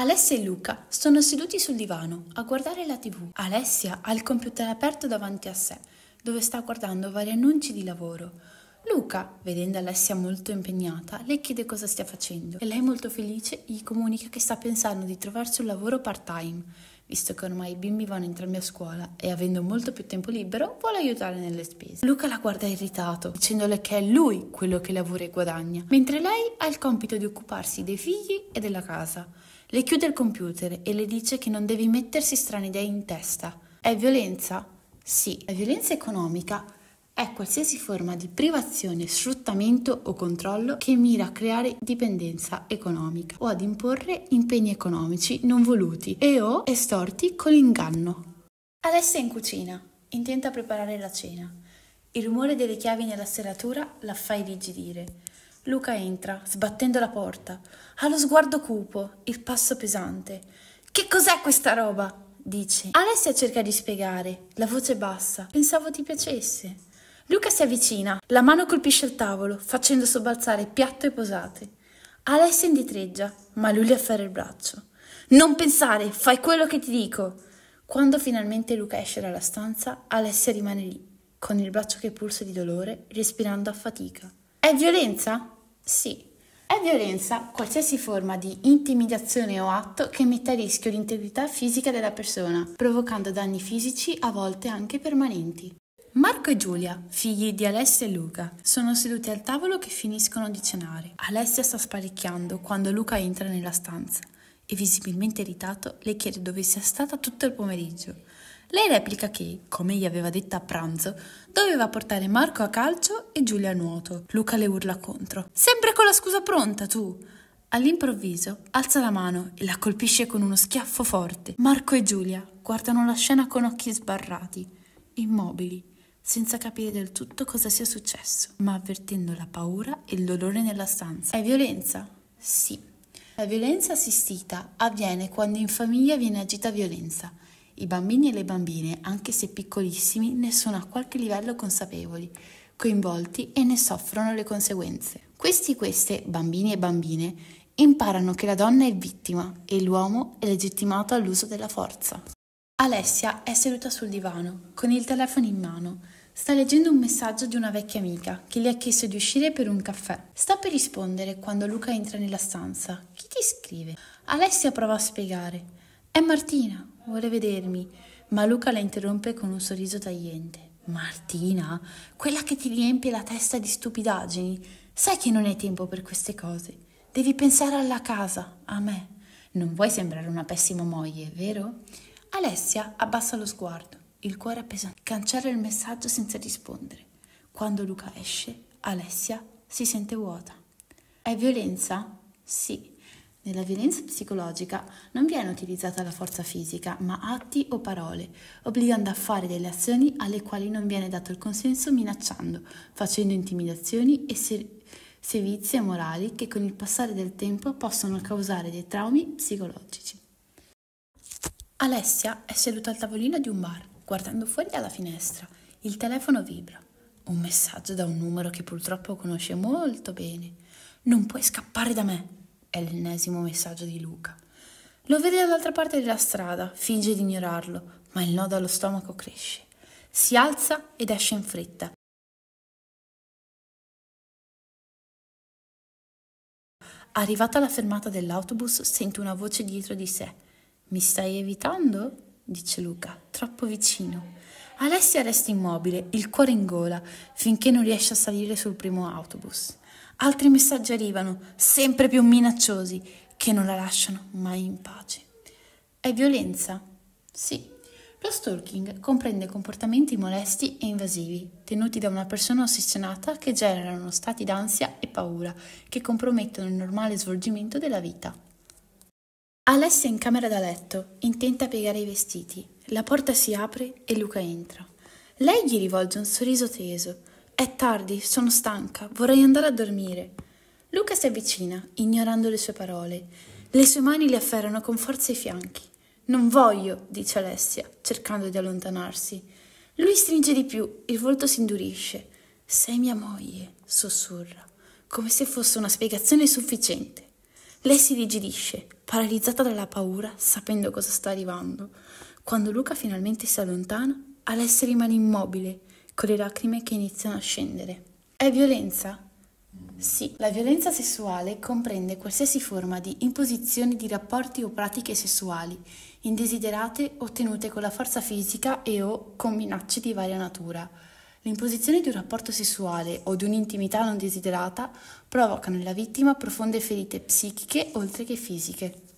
Alessia e Luca sono seduti sul divano a guardare la tv. Alessia ha il computer aperto davanti a sé, dove sta guardando vari annunci di lavoro. Luca, vedendo Alessia molto impegnata, le chiede cosa stia facendo e lei molto felice gli comunica che sta pensando di trovarsi un lavoro part-time, visto che ormai i bimbi vanno entrambi a scuola e avendo molto più tempo libero vuole aiutare nelle spese. Luca la guarda irritato, dicendole che è lui quello che lavora e guadagna, mentre lei ha il compito di occuparsi dei figli e della casa. Le chiude il computer e le dice che non devi mettersi strane idee in testa. È violenza? Sì, è violenza economica è qualsiasi forma di privazione, sfruttamento o controllo che mira a creare dipendenza economica o ad imporre impegni economici non voluti e o estorti con inganno. Alessia è in cucina, intenta preparare la cena. Il rumore delle chiavi nella serratura la fa irrigidire. Luca entra, sbattendo la porta. Ha lo sguardo cupo, il passo pesante. Che cos'è questa roba? dice. Alessia cerca di spiegare, la voce bassa. Pensavo ti piacesse. Luca si avvicina, la mano colpisce il tavolo, facendo sobbalzare piatto e posate. Alessia indietreggia, ma lui le afferra il braccio. Non pensare, fai quello che ti dico. Quando finalmente Luca esce dalla stanza, Alessia rimane lì, con il braccio che pulsa di dolore, respirando a fatica. È violenza? Sì. È violenza qualsiasi forma di intimidazione o atto che metta a rischio l'integrità fisica della persona, provocando danni fisici a volte anche permanenti. Marco e Giulia, figli di Alessia e Luca, sono seduti al tavolo che finiscono di cenare. Alessia sta sparecchiando quando Luca entra nella stanza e, visibilmente irritato, le chiede dove sia stata tutto il pomeriggio. Lei replica che, come gli aveva detto a pranzo, doveva portare Marco a calcio e Giulia a nuoto. Luca le urla contro. Sempre con la scusa pronta, tu! All'improvviso alza la mano e la colpisce con uno schiaffo forte. Marco e Giulia guardano la scena con occhi sbarrati, immobili, senza capire del tutto cosa sia successo, ma avvertendo la paura e il dolore nella stanza. È violenza? Sì. La violenza assistita avviene quando in famiglia viene agita violenza i bambini e le bambine, anche se piccolissimi, ne sono a qualche livello consapevoli, coinvolti e ne soffrono le conseguenze. Questi e queste, bambini e bambine, imparano che la donna è vittima e l'uomo è legittimato all'uso della forza. Alessia è seduta sul divano, con il telefono in mano. Sta leggendo un messaggio di una vecchia amica che le ha chiesto di uscire per un caffè. Sta per rispondere quando Luca entra nella stanza. Chi ti scrive? Alessia prova a spiegare. È Martina, vuole vedermi, ma Luca la interrompe con un sorriso tagliente. Martina, quella che ti riempie la testa di stupidaggini, sai che non hai tempo per queste cose. Devi pensare alla casa, a me. Non vuoi sembrare una pessima moglie, vero? Alessia abbassa lo sguardo, il cuore pesante. Cancella il messaggio senza rispondere. Quando Luca esce, Alessia si sente vuota. È violenza? Sì. Nella violenza psicologica non viene utilizzata la forza fisica, ma atti o parole, obbligando a fare delle azioni alle quali non viene dato il consenso minacciando, facendo intimidazioni e ser- sevizie morali che con il passare del tempo possono causare dei traumi psicologici. Alessia è seduta al tavolino di un bar, guardando fuori dalla finestra. Il telefono vibra. Un messaggio da un numero che purtroppo conosce molto bene. Non puoi scappare da me, è l'ennesimo messaggio di Luca. Lo vede dall'altra parte della strada, finge di ignorarlo, ma il nodo allo stomaco cresce. Si alza ed esce in fretta. Arrivata alla fermata dell'autobus, sente una voce dietro di sé. Mi stai evitando? dice Luca, troppo vicino. Alessia resta immobile, il cuore in gola, finché non riesce a salire sul primo autobus. Altri messaggi arrivano, sempre più minacciosi, che non la lasciano mai in pace. È violenza? Sì. Lo stalking comprende comportamenti molesti e invasivi, tenuti da una persona ossessionata che generano stati d'ansia e paura, che compromettono il normale svolgimento della vita. Alessia è in camera da letto, intenta a piegare i vestiti. La porta si apre e Luca entra. Lei gli rivolge un sorriso teso, è tardi, sono stanca, vorrei andare a dormire. Luca si avvicina, ignorando le sue parole. Le sue mani le afferrano con forza i fianchi. Non voglio, dice Alessia, cercando di allontanarsi. Lui stringe di più, il volto si indurisce. Sei mia moglie, sussurra, come se fosse una spiegazione sufficiente. Lei si rigidisce, paralizzata dalla paura, sapendo cosa sta arrivando. Quando Luca finalmente si allontana, Alessia rimane immobile con le lacrime che iniziano a scendere. È violenza? Sì, la violenza sessuale comprende qualsiasi forma di imposizione di rapporti o pratiche sessuali, indesiderate ottenute con la forza fisica e o con minacce di varia natura. L'imposizione di un rapporto sessuale o di un'intimità non desiderata provoca nella vittima profonde ferite psichiche oltre che fisiche.